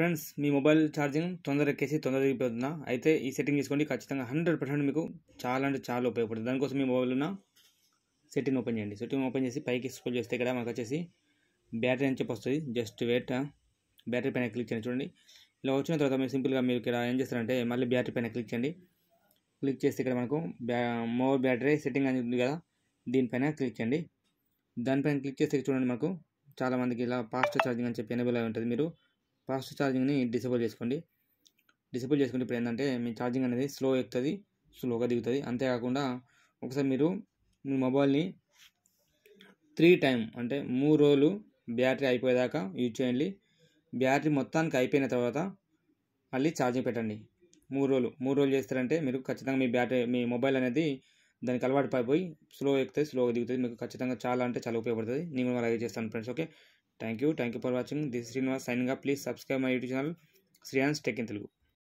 friends మీ mobile charging తొందర ఎక్కేసి తొందర దిగిపోతుందా అయితే ఈ సెట్టింగ్ తీసుకోండి ఖచ్చితంగా హండ్రెడ్ పర్సెంట్ మీకు చాలా అంటే చాలా ఉపయోగపడుతుంది దానికోసం మీ మొబైల్ ఉన్న సెట్టింగ్ ఓపెన్ చేయండి సెట్టింగ్ ఓపెన్ చేసి పైకి స్క్రోల్ చేస్తే ఇక్కడ మనకు వచ్చేసి బ్యాటరీ అని చెప్పి వస్తుంది జస్ట్ వెయిట్ బ్యాటరీ పైన క్లిక్ చేయండి చూడండి ఇలా వచ్చిన తర్వాత మీరు సింపుల్గా మీరు ఇక్కడ ఏం చేస్తారంటే మళ్ళీ బ్యాటరీ పైన క్లిక్ చేయండి క్లిక్ చేస్తే ఇక్కడ మనకు బ్యా మోర్ బ్యాటరీ సెట్టింగ్ అని ఉంది కదా దీనిపైన క్లిక్ చేయండి దానిపైన క్లిక్ చేస్తే చూడండి మనకు చాలామందికి ఇలా ఫాస్ట్ ఛార్జింగ్ అని చెప్పి ఎనబుల్ అయి ఉంటుంది మీరు ఫాస్ట్ ఛార్జింగ్ని డిసేబుల్ చేసుకోండి డిసేబుల్ చేసుకుంటే ఇప్పుడు ఏంటంటే మీ ఛార్జింగ్ అనేది స్లో ఎక్కుతుంది స్లోగా దిగుతుంది అంతేకాకుండా ఒకసారి మీరు మీ మొబైల్ని త్రీ టైం అంటే మూడు రోజులు బ్యాటరీ అయిపోయేదాకా యూజ్ చేయండి బ్యాటరీ మొత్తానికి అయిపోయిన తర్వాత మళ్ళీ ఛార్జింగ్ పెట్టండి మూడు రోజులు మూడు రోజులు చేస్తారంటే మీరు ఖచ్చితంగా మీ బ్యాటరీ మీ మొబైల్ అనేది దానికి అలవాటు పైపోయి స్లో ఎక్కుతుంది స్లోగా దిగుతుంది మీకు ఖచ్చితంగా చాలా అంటే చాలా ఉపయోగపడుతుంది నేను అలాగే చేస్తాను friends okay thank you thank you for watching this Srinivas సైన్గా please subscribe my YouTube channel Shreyans tech in Telugu